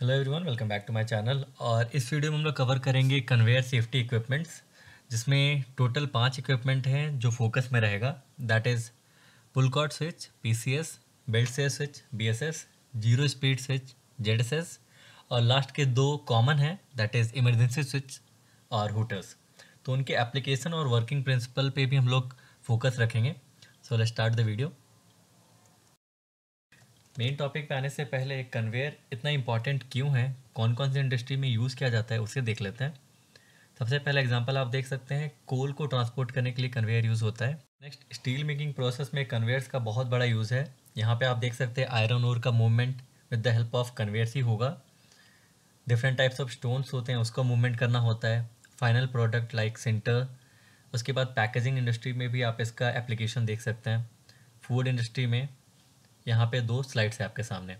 hello everyone welcome back to my channel और इस वीडियो में हम लोग कवर करेंगे कन्वेयर सेफ्टी इक्विपमेंट्स जिसमें टोटल पांच इक्विपमेंट हैं जो फोकस में रहेगा that is pull cord switch PCS belt से switch BSS zero speed switch ZSS और लास्ट के दो कॉमन हैं दैट इज़ इमरजेंसी स्विच और हुटर्स तो उनके एप्लीकेशन और वर्किंग प्रिंसिपल पर भी हम लोग फोकस रखेंगे so let start the video main topic पे आने से पहले कन्वेयर इतना इंपॉर्टेंट क्यों है कौन कौन से इंडस्ट्री में यूज़ किया जाता है उसे देख लेते हैं सबसे पहला एग्जांपल आप देख सकते हैं कोल को ट्रांसपोर्ट करने के लिए कन्वेयर यूज़ होता है नेक्स्ट स्टील मेकिंग प्रोसेस में कन्वेयर्स का बहुत बड़ा यूज़ है यहाँ पे आप देख सकते हैं आयरन ओर का movement with the help of conveyors ही होगा डिफरेंट टाइप्स ऑफ स्टोन्स होते हैं उसको मूवमेंट करना होता है फाइनल प्रोडक्ट लाइक सेंटर उसके बाद पैकेजिंग इंडस्ट्री में भी आप इसका एप्लीकेशन देख सकते हैं फूड इंडस्ट्री में यहाँ पे दो स्लाइड्स हैं आपके सामने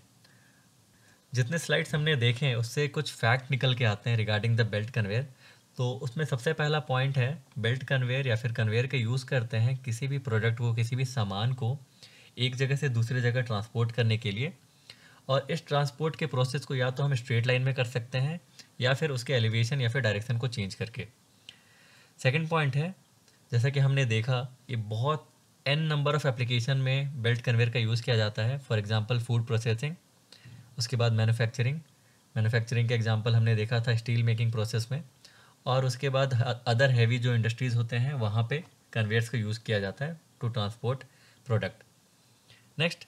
जितने स्लाइड्स हमने देखे हैं उससे कुछ फैक्ट निकल के आते हैं रिगार्डिंग द बेल्ट कन्वेयर तो उसमें सबसे पहला पॉइंट है बेल्ट कन्वेयर या फिर कन्वेयर का यूज़ करते हैं किसी भी प्रोडक्ट को किसी भी सामान को एक जगह से दूसरे जगह ट्रांसपोर्ट करने के लिए और इस ट्रांसपोर्ट के प्रोसेस को या तो हम स्ट्रेट लाइन में कर सकते हैं या फिर उसके एलिवेशन या फिर डायरेक्शन को चेंज करके सेकेंड पॉइंट है जैसा कि हमने देखा ये बहुत एन नंबर ऑफ़ एप्लीकेशन में बेल्ट कन्वेयर का यूज़ किया जाता है फॉर एग्ज़ाम्पल फूड प्रोसेसिंग उसके बाद मैन्युफैक्चरिंग मैन्युफैक्चरिंग के एग्ज़ाम्पल हमने देखा था स्टील मेकिंग प्रोसेस में और उसके बाद अदर हैवी जो इंडस्ट्रीज़ होते हैं वहाँ पे कन्वेयर्स का यूज़ किया जाता है टू ट्रांसपोर्ट प्रोडक्ट नेक्स्ट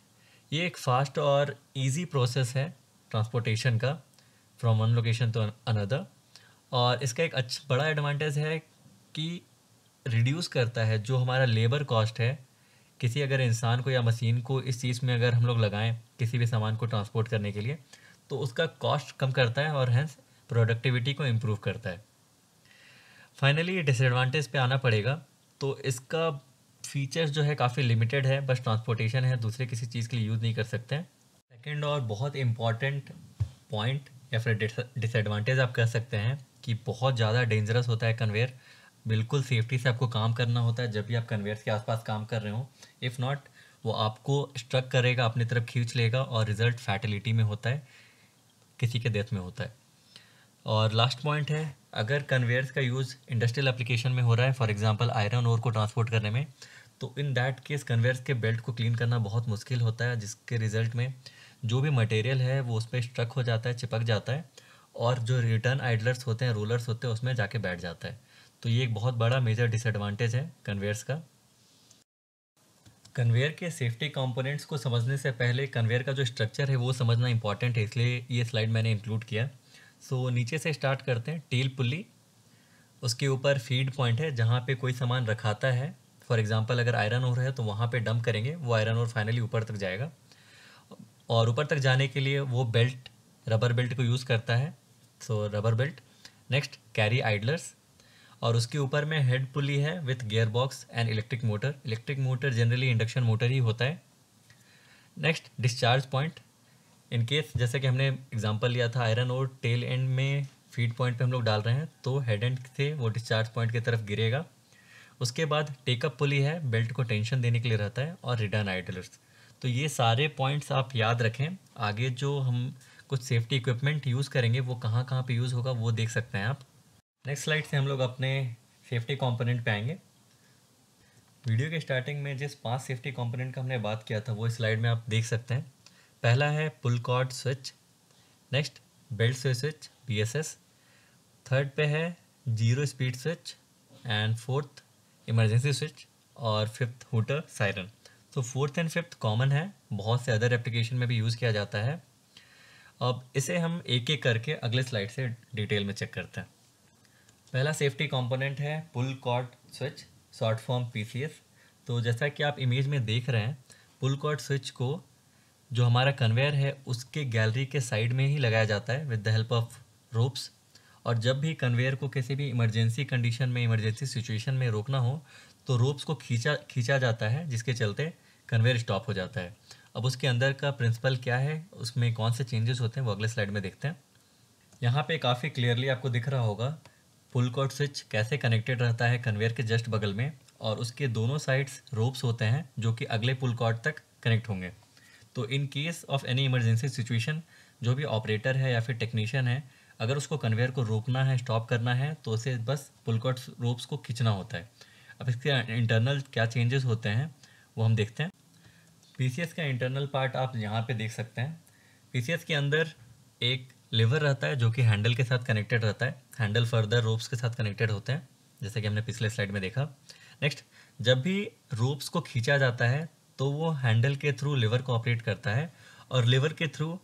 ये एक फास्ट और ईजी प्रोसेस है ट्रांसपोर्टेशन का from one location to another और इसका एक अच्छा बड़ा एडवांटेज है कि रिड्यूस करता है जो हमारा लेबर कॉस्ट है किसी अगर इंसान को या मशीन को इस चीज़ में अगर हम लोग लगाएं किसी भी सामान को ट्रांसपोर्ट करने के लिए तो उसका कॉस्ट कम करता है और हैंस प्रोडक्टिविटी को इम्प्रूव करता है फाइनली ये डिसएडवांटेज पे आना पड़ेगा तो इसका फीचर्स जो है काफ़ी लिमिटेड है बस ट्रांसपोर्टेशन है दूसरे किसी चीज़ के लिए यूज़ नहीं कर सकते हैं सेकेंड और बहुत इम्पॉर्टेंट पॉइंट या फिर डिसएडवांटेज आप कह सकते हैं कि बहुत ज़्यादा डेंजरस होता है कन्वेयर बिल्कुल सेफ्टी से आपको काम करना होता है जब भी आप कन्वेयर्स के आसपास काम कर रहे हो इफ़ नॉट वो आपको स्ट्रक करेगा अपनी तरफ खींच लेगा और रिजल्ट फैटिलिटी में होता है किसी के डेथ में होता है और लास्ट पॉइंट है अगर कन्वेयर्स का यूज़ इंडस्ट्रियल एप्लीकेशन में हो रहा है फॉर एग्जांपल आयरन ओर को ट्रांसपोर्ट करने में तो इन दैट केस कन्वेयर्स के बेल्ट को क्लीन करना बहुत मुश्किल होता है जिसके रिजल्ट में जो भी मटेरियल है वो उस पर स्ट्रक हो जाता है चिपक जाता है और जो रिटर्न आइडलर्स होते हैं रोलर्स होते हैं उसमें जाके बैठ जाता है तो ये एक बहुत बड़ा मेजर डिसएडवांटेज है कन्वेयर्स का कन्वेयर के सेफ्टी कंपोनेंट्स को समझने से पहले कन्वेयर का जो स्ट्रक्चर है वो समझना इंपॉर्टेंट है इसलिए ये स्लाइड मैंने इंक्लूड किया सो so, नीचे से स्टार्ट करते हैं टील पुली उसके ऊपर फीड पॉइंट है जहाँ पे कोई सामान रखाता है फॉर एग्जांपल अगर आयरन ओर है तो वहाँ पे डंप करेंगे वो आयरन ओर फाइनली ऊपर तक जाएगा और ऊपर तक जाने के लिए वो बेल्ट रबर बेल्ट को यूज़ करता है so rubber belt next carry idlers और उसके ऊपर में हेड पुली है with gear box and electric motor electric motor generally induction motor ही होता है next discharge point in case जैसे कि हमने एग्जांपल लिया था आयरन और टेल एंड में फीड पॉइंट पे हम लोग डाल रहे हैं तो हेड एंड से वो डिस्चार्ज पॉइंट की तरफ गिरेगा उसके बाद टेकअप पुली है बेल्ट को टेंशन देने के लिए रहता है और रिटर्न आइडलर्स तो ये सारे पॉइंट्स आप याद रखें आगे जो हम कुछ सेफ्टी इक्विपमेंट यूज़ करेंगे वो कहाँ कहाँ पे यूज़ होगा वो देख सकते हैं आप नेक्स्ट स्लाइड से हम लोग अपने सेफ्टी कंपोनेंट पे आएंगे वीडियो के स्टार्टिंग में जिस पांच सेफ्टी कंपोनेंट का हमने बात किया था वो स्लाइड में आप देख सकते हैं पहला है pull cord switch next belt switch बी थर्ड पे है zero speed switch and fourth emergency switch और फिफ्थ हुटर साइरन तो फोर्थ एंड फिफ्थ कॉमन है बहुत से अदर एप्लीकेशन में भी यूज़ किया जाता है अब इसे हम एक एक करके अगले स्लाइड से डिटेल में चेक करते हैं पहला सेफ्टी कंपोनेंट है pull cord switch short form PCS तो जैसा कि आप इमेज में देख रहे हैं पुल कॉट स्विच को जो हमारा कन्वेयर है उसके गैलरी के साइड में ही लगाया जाता है with the help of ropes और जब भी कन्वेयर को किसी भी इमरजेंसी कंडीशन में इमरजेंसी सिचुएशन में रोकना हो तो रोप्स को खींचा खींचा जाता है जिसके चलते कन्वेयर स्टॉप हो जाता है अब उसके अंदर का प्रिंसिपल क्या है उसमें कौन से चेंजेस होते हैं वो अगले स्लाइड में देखते हैं यहाँ पे काफ़ी क्लियरली आपको दिख रहा होगा पुल कॉर्ड स्विच कैसे कनेक्टेड रहता है कन्वेयर के जस्ट बगल में और उसके दोनों साइड्स रोप्स होते हैं जो कि अगले पुल कॉर्ड तक कनेक्ट होंगे तो in case of any emergency situation जो भी ऑपरेटर है या फिर टेक्नीशियन है अगर उसको कन्वेयर को रोकना है स्टॉप करना है तो उसे बस पुल कॉर्ड रोप्स को खींचना होता है अब इसके इंटरनल क्या चेंजेस होते हैं वो हम देखते हैं पी का इंटरनल पार्ट आप यहाँ पर देख सकते हैं पी के अंदर एक लिवर रहता है जो कि हैंडल के साथ कनेक्टेड रहता है हैंडल फर्दर रोप्स के साथ कनेक्टेड होते हैं जैसे कि हमने पिछले स्लाइड में देखा नेक्स्ट जब भी रोप्स को खींचा जाता है तो वो हैंडल के थ्रू लिवर को ऑपरेट करता है और लिवर के थ्रू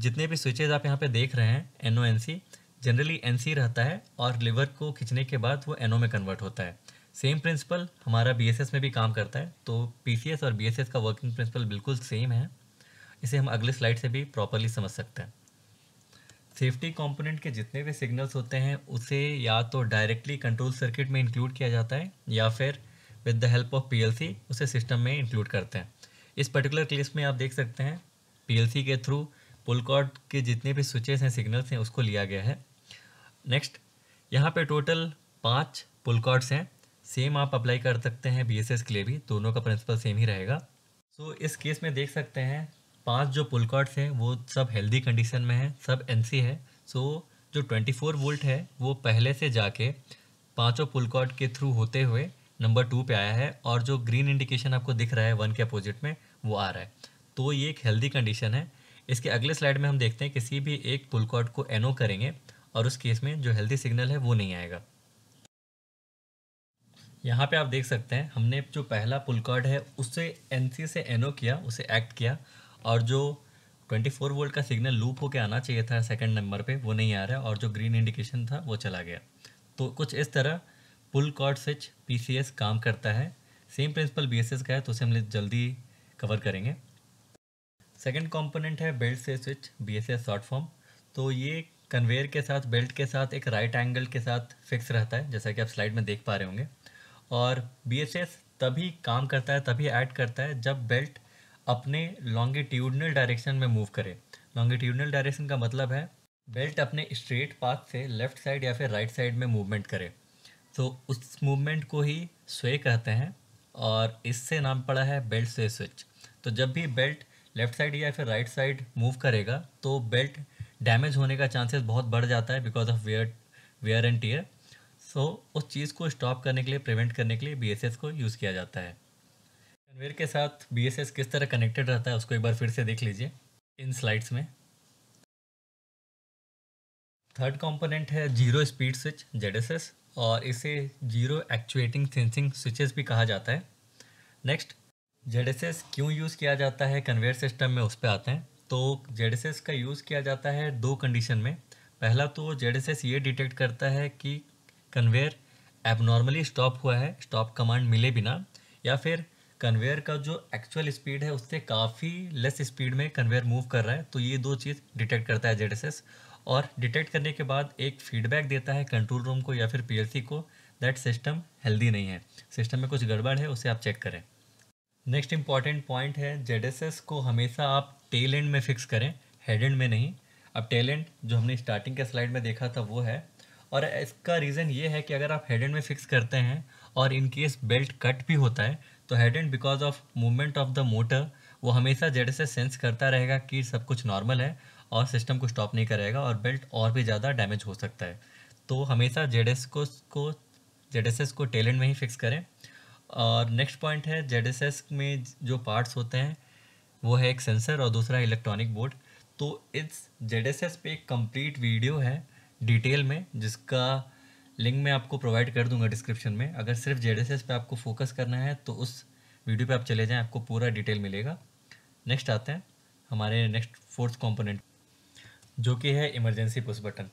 जितने भी स्विचेज आप यहाँ पे देख रहे हैं N O N C generally N C रहता है और लिवर को खींचने के बाद वो एन ओ में कन्वर्ट होता है सेम प्रिंसिपल हमारा बी एस एस में भी काम करता है तो पी सी एस और बी एस एस का वर्किंग प्रिंसिपल बिल्कुल सेम है इसे हम अगले स्लाइड से भी प्रॉपरली समझ सकते हैं सेफ्टी कंपोनेंट के जितने भी सिग्नल्स होते हैं उसे या तो डायरेक्टली कंट्रोल सर्किट में इंक्लूड किया जाता है या फिर with the help of PLC उसे सिस्टम में इंक्लूड करते हैं इस पर्टिकुलर केस में आप देख सकते हैं पीएलसी के थ्रू पुल कॉर्ड के जितने भी स्विचेस हैं सिग्नल्स हैं उसको लिया गया है नेक्स्ट यहाँ पे टोटल पाँच पुल कॉर्ड्स हैं सेम आप अप्लाई कर सकते हैं बी के लिए भी दोनों का प्रिंसिपल सेम ही रहेगा सो so, इस केस में देख सकते हैं पांच जो पुल कॉर्ड्स हैं वो सब हेल्दी कंडीशन में है सब एन है सो so, जो 24 वोल्ट है वो पहले से जाके पांचों पुल कॉर्ड के थ्रू होते हुए नंबर टू पे आया है और जो ग्रीन इंडिकेशन आपको दिख रहा है वन के अपोजिट में वो आ रहा है तो ये एक हेल्दी कंडीशन है इसके अगले स्लाइड में हम देखते हैं किसी भी एक पुल कॉर्ड को एनो करेंगे और उस केस में जो हेल्दी सिग्नल है वो नहीं आएगा यहाँ पे आप देख सकते हैं हमने जो पहला पुल कॉर्ड है उसे एन से एनो किया उसे एक्ट किया और जो 24 वोल्ट का सिग्नल लूप होके आना चाहिए था सेकंड नंबर पे वो नहीं आ रहा और जो ग्रीन इंडिकेशन था वो चला गया तो कुछ इस तरह पुल कॉर्ड स्विच पीसीएस काम करता है सेम प्रिंसिपल बीएसएस का है तो उसे हम जल्दी कवर करेंगे सेकंड कंपोनेंट है बेल्ट से स्विच बीएसएस शॉर्ट फॉर्म तो ये कन्वेयर के साथ बेल्ट के साथ एक राइट एंगल के साथ फिक्स रहता है जैसा कि आप स्लाइड में देख पा रहे होंगे और बी तभी काम करता है तभी ऐड करता है जब बेल्ट अपने लॉन्गिट्यूडनल डायरेक्शन में मूव करे लॉन्गिट्यूडनल डायरेक्शन का मतलब है बेल्ट अपने स्ट्रेट पाथ से लेफ्ट साइड या फिर राइट right साइड में मूवमेंट करे तो उस मूवमेंट को ही स्वे कहते हैं और इससे नाम पड़ा है बेल्ट स्वे स्विच तो जब भी बेल्ट लेफ्ट साइड या फिर राइट साइड मूव करेगा तो बेल्ट डैमेज होने का चांसेस बहुत बढ़ जाता है because of wear wear and tear so उस चीज़ को स्टॉप करने के लिए प्रिवेंट करने के लिए बी को यूज़ किया जाता है कन्वेयर के साथ बी किस तरह कनेक्टेड रहता है उसको एक बार फिर से देख लीजिए इन स्लाइड्स में थर्ड कंपोनेंट है जीरो स्पीड स्विच जेड और इसे जीरो एक्चुएटिंग सेंसिंग स्विचेस भी कहा जाता है नेक्स्ट जेड क्यों यूज़ किया जाता है कन्वेयर सिस्टम में उस पर आते हैं तो जेड का यूज़ किया जाता है दो कंडीशन में पहला तो जेड ये डिटेक्ट करता है कि कन्वेयर एबनॉर्मली स्टॉप हुआ है स्टॉप कमांड मिले बिना या फिर कन्वेयर का जो एक्चुअल स्पीड है उससे काफ़ी लेस स्पीड में कन्वेयर मूव कर रहा है तो ये दो चीज़ डिटेक्ट करता है जेड और डिटेक्ट करने के बाद एक फीडबैक देता है कंट्रोल रूम को या फिर पी को दैट सिस्टम हेल्दी नहीं है सिस्टम में कुछ गड़बड़ है उसे आप चेक करें नेक्स्ट इंपॉर्टेंट पॉइंट है जेड को हमेशा आप टेल एंड में फिक्स करें हेड एंड में नहीं अब टेल एंड जो हमने स्टार्टिंग के स्लाइड में देखा था वो है और इसका रीज़न ये है कि अगर आप हेड एंड में फिक्स करते हैं और इन केस बेल्ट कट भी होता है तो head end because of movement of the motor वो हमेशा जेड से सेंस करता रहेगा कि सब कुछ नॉर्मल है और सिस्टम को स्टॉप नहीं करेगा और बेल्ट और भी ज़्यादा डैमेज हो सकता है तो हमेशा जेड को को जेड को टेल एंड में ही फिक्स करें और नेक्स्ट पॉइंट है जेड में जो पार्ट्स होते हैं वो है एक सेंसर और दूसरा इलेक्ट्रॉनिक बोर्ड तो इस जेड पे एक कम्प्लीट वीडियो है डिटेल में जिसका लिंक मैं आपको प्रोवाइड कर दूंगा डिस्क्रिप्शन में अगर सिर्फ जेड एस पे आपको फोकस करना है तो उस वीडियो पे आप चले जाएं आपको पूरा डिटेल मिलेगा नेक्स्ट आते हैं हमारे नेक्स्ट फोर्थ कॉम्पोनेंट जो कि है इमरजेंसी पुश बटन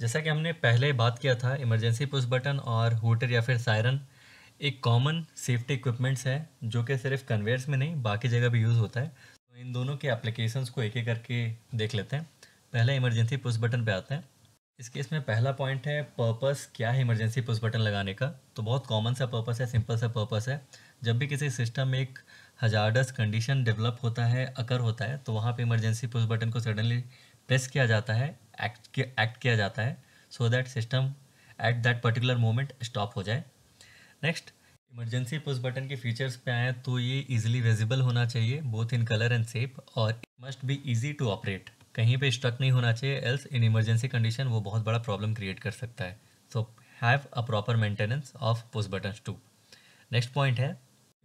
जैसा कि हमने पहले बात किया था इमरजेंसी पुश बटन और होटर या फिर सायरन एक कॉमन सेफ्टी इक्विपमेंट्स है जो कि सिर्फ कन्वेयर्स में नहीं बाकी जगह भी यूज़ होता है तो इन दोनों के एप्लीकेशंस को एक एक करके देख लेते हैं पहले इमरजेंसी पुश बटन पे आते हैं इस केस में पहला पॉइंट है पर्पस क्या है इमरजेंसी पुश बटन लगाने का तो बहुत कॉमन सा पर्पस है सिंपल सा पर्पस है जब भी किसी सिस्टम में एक हजारडस कंडीशन डेवलप होता है अकर होता है तो वहाँ पे इमरजेंसी पुश बटन को सडनली प्रेस किया जाता है एक्ट एक्ट किया जाता है so that system at that particular moment stop हो जाए नेक्स्ट इमरजेंसी पुश बटन के फीचर्स पे आएँ तो ये इजीली विजिबल होना चाहिए both in colour and shape और must be easy to operate कहीं पे स्ट्रक नहीं होना चाहिए एल्स इन इमरजेंसी कंडीशन वो बहुत बड़ा प्रॉब्लम क्रिएट कर सकता है so have a proper maintenance of push buttons too next point है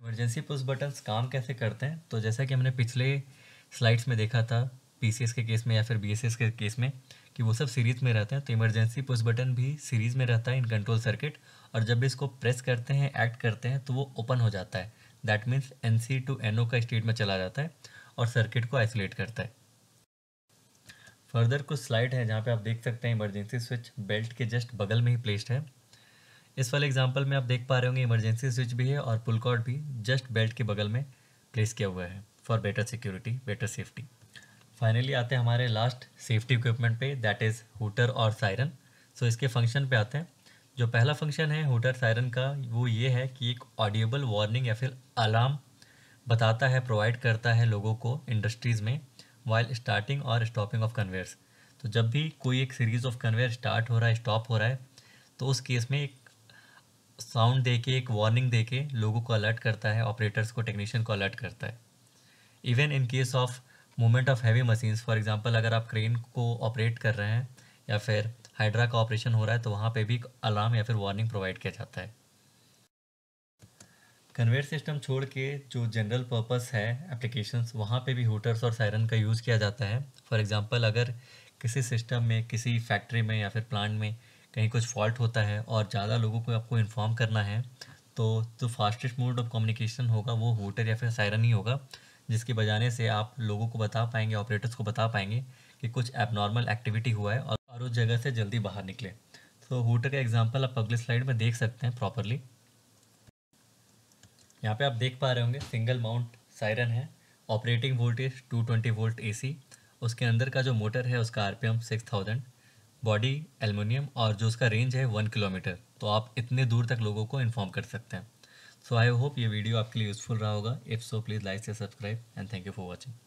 इमरजेंसी पुश बटन्स काम कैसे करते हैं तो जैसा कि हमने पिछले स्लाइड्स में देखा था पी के केस में या फिर बी के केस में कि वो सब सीरीज में रहते हैं तो इमरजेंसी पुश बटन भी सीरीज में रहता है इन कंट्रोल सर्किट और जब भी इसको प्रेस करते हैं एक्ट करते हैं तो वो ओपन हो जाता है that means N C to N O का स्टेट में चला जाता है और सर्किट को आइसोलेट करता है फर्दर कुछ स्लाइड है जहाँ पे आप देख सकते हैं इमरजेंसी स्विच बेल्ट के जस्ट बगल में ही प्लेस्ड है इस वाले एग्जाम्पल में आप देख पा रहे होंगे इमरजेंसी स्विच भी है और पुल कॉर्ड भी जस्ट बेल्ट के बगल में प्लेस किया हुआ है for better security better safety finally आते हैं हमारे लास्ट सेफ्टी इक्विपमेंट पे दैट इज़ हूटर और सायरन सो so, इसके फंक्शन पे आते हैं जो पहला फंक्शन है हूटर सायरन का वो ये है कि एक ऑडियोबल वार्निंग या फिर अलार्म बताता है प्रोवाइड करता है लोगों को इंडस्ट्रीज़ में वाइल स्टार्टिंग और स्टॉपिंग ऑफ कन्वेयर्स तो जब भी कोई एक सीरीज़ ऑफ कन्वेयर स्टार्ट हो रहा है स्टॉप हो रहा है तो उस केस में एक साउंड दे के एक वार्निंग दे के लोगों को अलर्ट करता है ऑपरेटर्स को टेक्नीशियन को अलर्ट करता है even in case of movement of heavy machines for example अगर आप क्रेन को ऑपरेट कर रहे हैं या फिर हाइड्रा का ऑपरेशन हो रहा है तो वहाँ पर भी अलार्म या फिर वार्निंग प्रोवाइड किया जाता है कन्वेयर सिस्टम छोड़ के जो जनरल पर्पस है एप्लीकेशंस वहाँ पे भी होटर्स और सायरन का यूज़ किया जाता है फॉर एग्जांपल अगर किसी सिस्टम में किसी फैक्ट्री में या फिर प्लांट में कहीं कुछ फॉल्ट होता है और ज़्यादा लोगों को आपको इन्फॉर्म करना है तो जो फास्टेस्ट मोड ऑफ कम्युनिकेशन होगा वो होटर या फिर सायरन ही होगा जिसके बजाने से आप लोगों को बता पाएंगे ऑपरेटर्स को बता पाएंगे कि कुछ एबनॉर्मल एक्टिविटी हुआ है और उस जगह से जल्दी बाहर निकले तो होटर का एग्जाम्पल आप अगले स्लाइड में देख सकते हैं प्रॉपरली यहाँ पे आप देख पा रहे होंगे सिंगल माउंट साइरन है ऑपरेटिंग वोल्टेज 220 वोल्ट ए उसके अंदर का जो मोटर है उसका R P M six thousand body aluminium और जो उसका रेंज है वन किलोमीटर तो आप इतने दूर तक लोगों को इन्फॉर्म कर सकते हैं सो आई होप ये वीडियो आपके लिए यूज़फुल रहा होगा इफ़ सो प्लीज़ लाइक से subscribe and thank you for watching